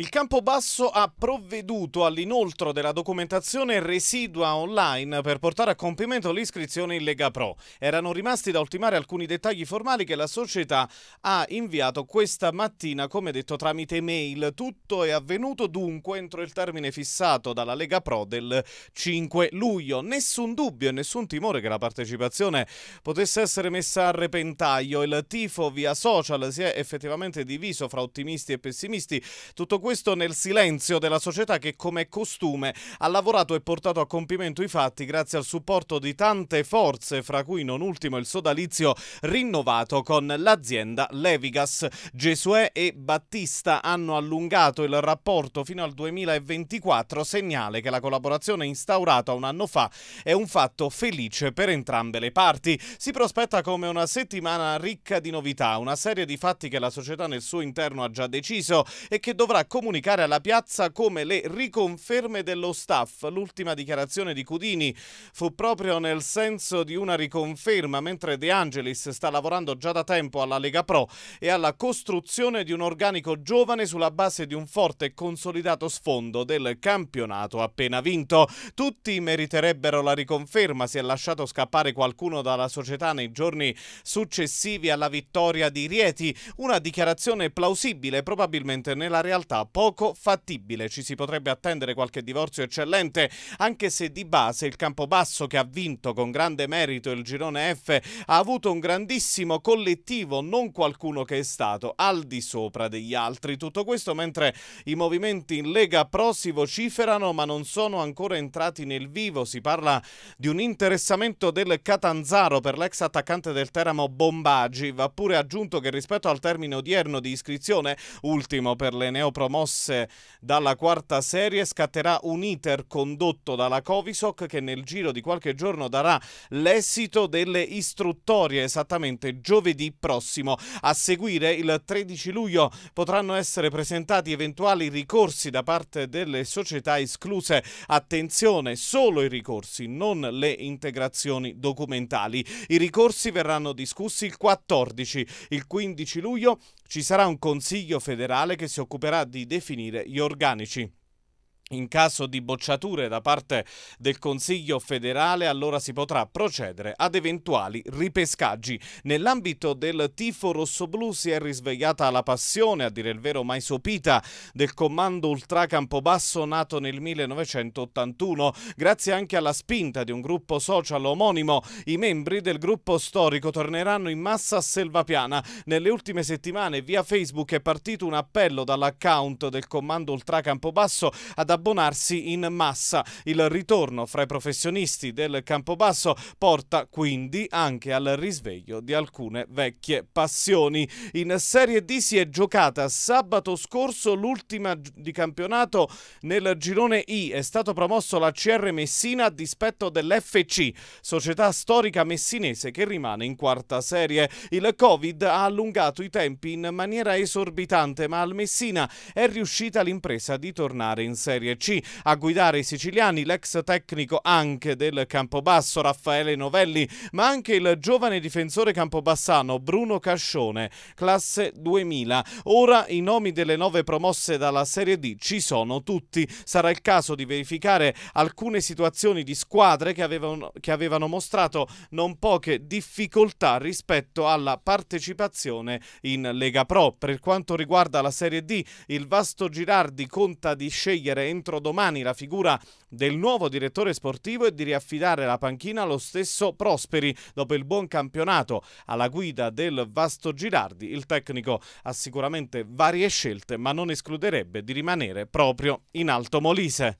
Il Campobasso ha provveduto all'inoltro della documentazione residua online per portare a compimento l'iscrizione in Lega Pro. Erano rimasti da ultimare alcuni dettagli formali che la società ha inviato questa mattina, come detto, tramite mail. Tutto è avvenuto dunque entro il termine fissato dalla Lega Pro del 5 luglio. Nessun dubbio e nessun timore che la partecipazione potesse essere messa a repentaglio. Il tifo via social si è effettivamente diviso fra ottimisti e pessimisti. Tutto questo questo nel silenzio della società che come costume ha lavorato e portato a compimento i fatti grazie al supporto di tante forze, fra cui non ultimo il sodalizio rinnovato con l'azienda Levigas. Gesuè e Battista hanno allungato il rapporto fino al 2024, segnale che la collaborazione instaurata un anno fa è un fatto felice per entrambe le parti. Si prospetta come una settimana ricca di novità, una serie di fatti che la società nel suo interno ha già deciso e che dovrà continuare comunicare alla piazza come le riconferme dello staff. L'ultima dichiarazione di Cudini fu proprio nel senso di una riconferma, mentre De Angelis sta lavorando già da tempo alla Lega Pro e alla costruzione di un organico giovane sulla base di un forte e consolidato sfondo del campionato appena vinto. Tutti meriterebbero la riconferma, si è lasciato scappare qualcuno dalla società nei giorni successivi alla vittoria di Rieti, una dichiarazione plausibile probabilmente nella realtà poco fattibile. Ci si potrebbe attendere qualche divorzio eccellente, anche se di base il Campobasso che ha vinto con grande merito il girone F ha avuto un grandissimo collettivo, non qualcuno che è stato al di sopra degli altri. Tutto questo mentre i movimenti in Lega Pro si vociferano ma non sono ancora entrati nel vivo. Si parla di un interessamento del Catanzaro per l'ex attaccante del Teramo Bombaggi. Va pure aggiunto che rispetto al termine odierno di iscrizione, ultimo per le neopro promosse dalla quarta serie, scatterà un iter condotto dalla Covisoc che nel giro di qualche giorno darà l'esito delle istruttorie esattamente giovedì prossimo. A seguire il 13 luglio potranno essere presentati eventuali ricorsi da parte delle società escluse. Attenzione, solo i ricorsi, non le integrazioni documentali. I ricorsi verranno discussi il 14. Il 15 luglio ci sarà un consiglio federale che si occuperà di di definire gli organici. In caso di bocciature da parte del Consiglio federale, allora si potrà procedere ad eventuali ripescaggi. Nell'ambito del tifo rossoblù si è risvegliata la passione, a dire il vero mai sopita, del comando Ultra Campobasso nato nel 1981. Grazie anche alla spinta di un gruppo social omonimo, i membri del gruppo storico torneranno in massa a Selvapiana. Nelle ultime settimane via Facebook è partito un appello dall'account del comando Ultra Campobasso ad abbonarsi in massa. Il ritorno fra i professionisti del Campobasso porta quindi anche al risveglio di alcune vecchie passioni. In Serie D si è giocata sabato scorso l'ultima di campionato nel girone I. È stato promosso la CR Messina a dispetto dell'FC, società storica messinese che rimane in quarta serie. Il Covid ha allungato i tempi in maniera esorbitante, ma al Messina è riuscita l'impresa di tornare in Serie Serie C. A guidare i siciliani l'ex tecnico anche del Campobasso Raffaele Novelli, ma anche il giovane difensore campobassano Bruno Cascione, classe 2000. Ora i nomi delle nove promosse dalla Serie D ci sono tutti. Sarà il caso di verificare alcune situazioni di squadre che avevano, che avevano mostrato non poche difficoltà rispetto alla partecipazione in Lega Pro. Per quanto riguarda la Serie D, il vasto Girardi conta di scegliere entrambi entro domani la figura del nuovo direttore sportivo e di riaffidare la panchina allo stesso Prosperi. Dopo il buon campionato alla guida del Vasto Girardi, il tecnico ha sicuramente varie scelte, ma non escluderebbe di rimanere proprio in Alto Molise.